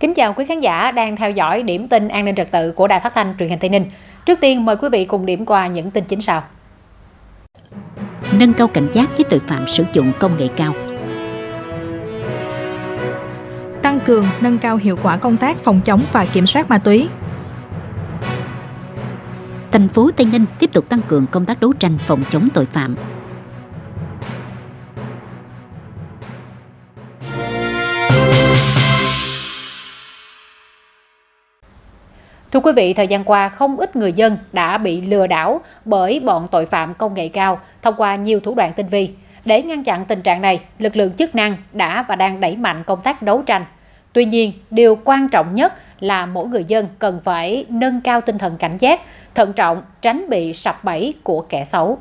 Kính chào quý khán giả đang theo dõi điểm tin an ninh trật tự của Đài Phát thanh Truyền hình Tây Ninh. Trước tiên mời quý vị cùng điểm qua những tin chính sau. Nâng cao cảnh giác với tội phạm sử dụng công nghệ cao. Tăng cường nâng cao hiệu quả công tác phòng chống và kiểm soát ma túy. Thành phố Tây Ninh tiếp tục tăng cường công tác đấu tranh phòng chống tội phạm, Thưa quý vị, thời gian qua không ít người dân đã bị lừa đảo bởi bọn tội phạm công nghệ cao thông qua nhiều thủ đoạn tinh vi. Để ngăn chặn tình trạng này, lực lượng chức năng đã và đang đẩy mạnh công tác đấu tranh. Tuy nhiên, điều quan trọng nhất là mỗi người dân cần phải nâng cao tinh thần cảnh giác, thận trọng, tránh bị sập bẫy của kẻ xấu.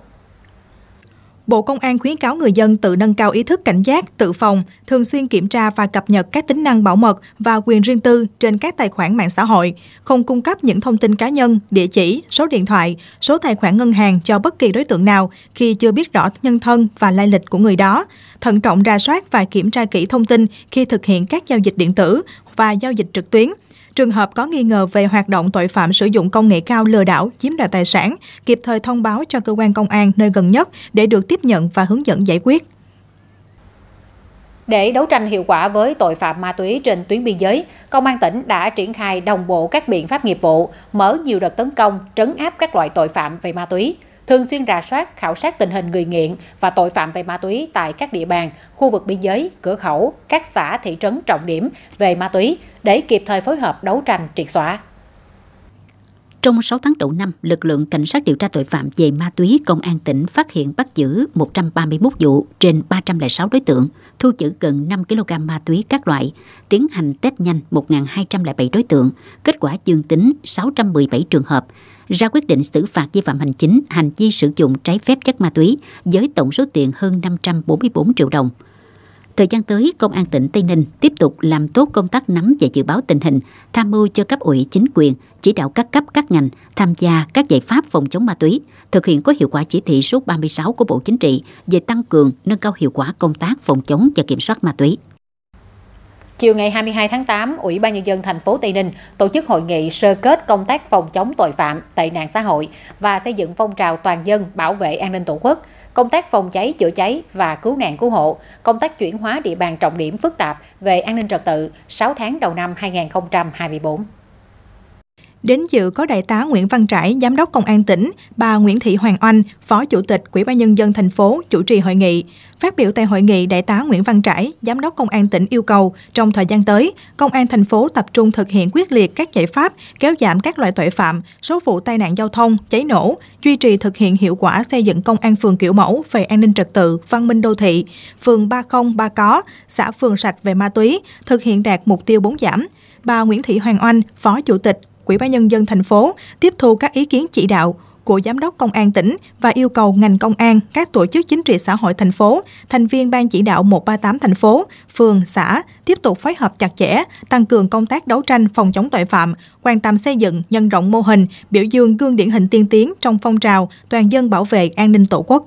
Bộ Công an khuyến cáo người dân tự nâng cao ý thức cảnh giác, tự phòng, thường xuyên kiểm tra và cập nhật các tính năng bảo mật và quyền riêng tư trên các tài khoản mạng xã hội, không cung cấp những thông tin cá nhân, địa chỉ, số điện thoại, số tài khoản ngân hàng cho bất kỳ đối tượng nào khi chưa biết rõ nhân thân và lai lịch của người đó, thận trọng ra soát và kiểm tra kỹ thông tin khi thực hiện các giao dịch điện tử và giao dịch trực tuyến – Trường hợp có nghi ngờ về hoạt động tội phạm sử dụng công nghệ cao lừa đảo, chiếm đoạt tài sản, kịp thời thông báo cho cơ quan công an nơi gần nhất để được tiếp nhận và hướng dẫn giải quyết. Để đấu tranh hiệu quả với tội phạm ma túy trên tuyến biên giới, Công an tỉnh đã triển khai đồng bộ các biện pháp nghiệp vụ, mở nhiều đợt tấn công, trấn áp các loại tội phạm về ma túy thường xuyên rà soát, khảo sát tình hình người nghiện và tội phạm về ma túy tại các địa bàn, khu vực biên giới, cửa khẩu, các xã thị trấn trọng điểm về ma túy để kịp thời phối hợp đấu tranh triệt xóa. Trong 6 tháng đầu năm, lực lượng cảnh sát điều tra tội phạm về ma túy Công an tỉnh phát hiện bắt giữ 131 vụ trên 306 đối tượng, thu giữ gần 5 kg ma túy các loại, tiến hành test nhanh 1.207 đối tượng, kết quả dương tính 617 trường hợp, ra quyết định xử phạt vi phạm hành chính hành vi sử dụng trái phép chất ma túy với tổng số tiền hơn 544 triệu đồng. Thời gian tới, Công an tỉnh Tây Ninh tiếp tục làm tốt công tác nắm và dự báo tình hình, tham mưu cho cấp ủy chính quyền, chỉ đạo các cấp các ngành tham gia các giải pháp phòng chống ma túy, thực hiện có hiệu quả chỉ thị số 36 của Bộ Chính trị về tăng cường nâng cao hiệu quả công tác phòng chống và kiểm soát ma túy. Chiều ngày 22 tháng 8, Ủy ban Nhân dân thành phố Tây Ninh tổ chức hội nghị sơ kết công tác phòng chống tội phạm, tệ nạn xã hội và xây dựng phong trào toàn dân bảo vệ an ninh Tổ quốc – công tác phòng cháy chữa cháy và cứu nạn cứu hộ, công tác chuyển hóa địa bàn trọng điểm phức tạp về an ninh trật tự 6 tháng đầu năm 2024. Đến dự có đại tá Nguyễn Văn Trãi, Giám đốc Công an tỉnh, bà Nguyễn Thị Hoàng Oanh, Phó Chủ tịch Ủy ban nhân dân thành phố chủ trì hội nghị. Phát biểu tại hội nghị, đại tá Nguyễn Văn Trãi, Giám đốc Công an tỉnh yêu cầu trong thời gian tới, Công an thành phố tập trung thực hiện quyết liệt các giải pháp kéo giảm các loại tội phạm, số vụ tai nạn giao thông, cháy nổ, duy trì thực hiện hiệu quả xây dựng công an phường kiểu mẫu về an ninh trật tự, văn minh đô thị, phường 30 ba có, xã phường sạch về ma túy, thực hiện đạt mục tiêu bốn giảm, bà Nguyễn Thị Hoàng Oanh, Phó Chủ tịch Ủy ban nhân dân thành phố tiếp thu các ý kiến chỉ đạo của Giám đốc Công an tỉnh và yêu cầu ngành công an, các tổ chức chính trị xã hội thành phố, thành viên ban chỉ đạo 138 thành phố, phường, xã tiếp tục phối hợp chặt chẽ, tăng cường công tác đấu tranh phòng chống tội phạm, quan tâm xây dựng, nhân rộng mô hình, biểu dương gương điển hình tiên tiến trong phong trào toàn dân bảo vệ an ninh Tổ quốc.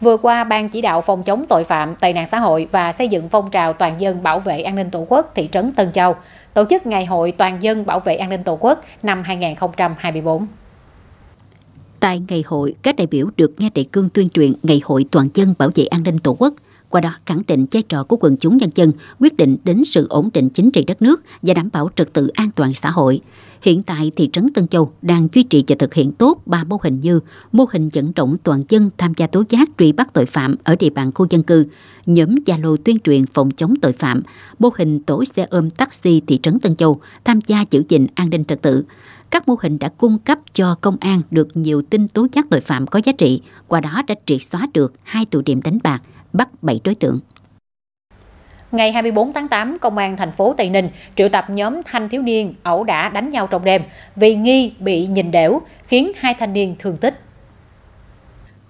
Vừa qua, Ban chỉ đạo phòng chống tội phạm, tệ nạn xã hội và xây dựng phong trào toàn dân bảo vệ an ninh Tổ quốc thị trấn Tân Châu tổ chức Ngày hội Toàn dân bảo vệ an ninh Tổ quốc năm 2024. Tại ngày hội, các đại biểu được nghe đại cương tuyên truyền Ngày hội Toàn dân bảo vệ an ninh Tổ quốc – qua đó khẳng định vai trò của quần chúng nhân dân quyết định đến sự ổn định chính trị đất nước và đảm bảo trật tự an toàn xã hội. Hiện tại, thị trấn Tân Châu đang duy trì và thực hiện tốt ba mô hình như mô hình dẫn động toàn dân tham gia tố giác truy bắt tội phạm ở địa bàn khu dân cư, nhóm gia lô tuyên truyền phòng chống tội phạm, mô hình tổ xe ôm taxi thị trấn Tân Châu tham gia giữ gìn an ninh trật tự. Các mô hình đã cung cấp cho công an được nhiều tin tố giác tội phạm có giá trị, qua đó đã triệt xóa được hai tụ điểm đánh bạc, bắt 7 đối tượng. Ngày 24 tháng 8, Công an thành phố Tây Ninh triệu tập nhóm thanh thiếu niên ẩu đả đánh nhau trong đêm vì nghi bị nhìn đẻo, khiến hai thanh niên thương tích.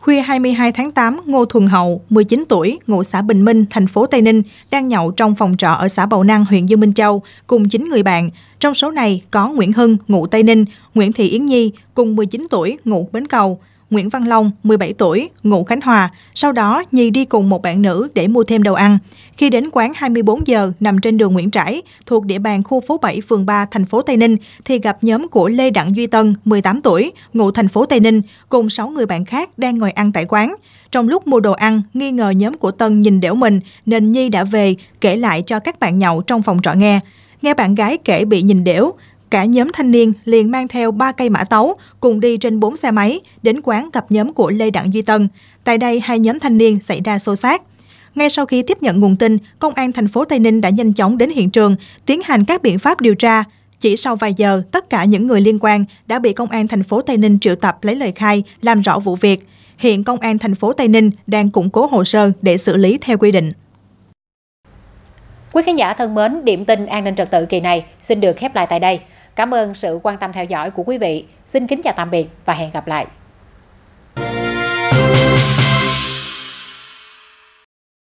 Khuya 22 tháng 8, Ngô Thuần Hậu, 19 tuổi, ngụ xã Bình Minh, thành phố Tây Ninh, đang nhậu trong phòng trọ ở xã Bầu Năng, huyện Dương Minh Châu, cùng 9 người bạn. Trong số này có Nguyễn Hưng, ngụ Tây Ninh, Nguyễn Thị Yến Nhi, cùng 19 tuổi, ngụ Bến Cầu, Nguyễn Văn Long, 17 tuổi, ngụ Khánh Hòa. Sau đó, Nhi đi cùng một bạn nữ để mua thêm đồ ăn. Khi đến quán 24 giờ nằm trên đường Nguyễn Trãi, thuộc địa bàn khu phố 7, phường 3, thành phố Tây Ninh, thì gặp nhóm của Lê Đặng Duy Tân, 18 tuổi, ngụ thành phố Tây Ninh, cùng 6 người bạn khác đang ngồi ăn tại quán. Trong lúc mua đồ ăn, nghi ngờ nhóm của Tân nhìn đẻo mình nên Nhi đã về kể lại cho các bạn nhậu trong phòng trọ nghe. Nghe bạn gái kể bị nhìn đẻo, cả nhóm thanh niên liền mang theo ba cây mã tấu, cùng đi trên 4 xe máy, đến quán gặp nhóm của Lê Đặng Duy Tân. Tại đây, hai nhóm thanh niên xảy ra xô xát. Ngay sau khi tiếp nhận nguồn tin, Công an thành phố Tây Ninh đã nhanh chóng đến hiện trường, tiến hành các biện pháp điều tra. Chỉ sau vài giờ, tất cả những người liên quan đã bị Công an thành phố Tây Ninh triệu tập lấy lời khai, làm rõ vụ việc. Hiện Công an thành phố Tây Ninh đang củng cố hồ sơ để xử lý theo quy định. Quý khán giả thân mến, điểm tin an ninh trật tự kỳ này xin được khép lại tại đây. Cảm ơn sự quan tâm theo dõi của quý vị. Xin kính chào tạm biệt và hẹn gặp lại.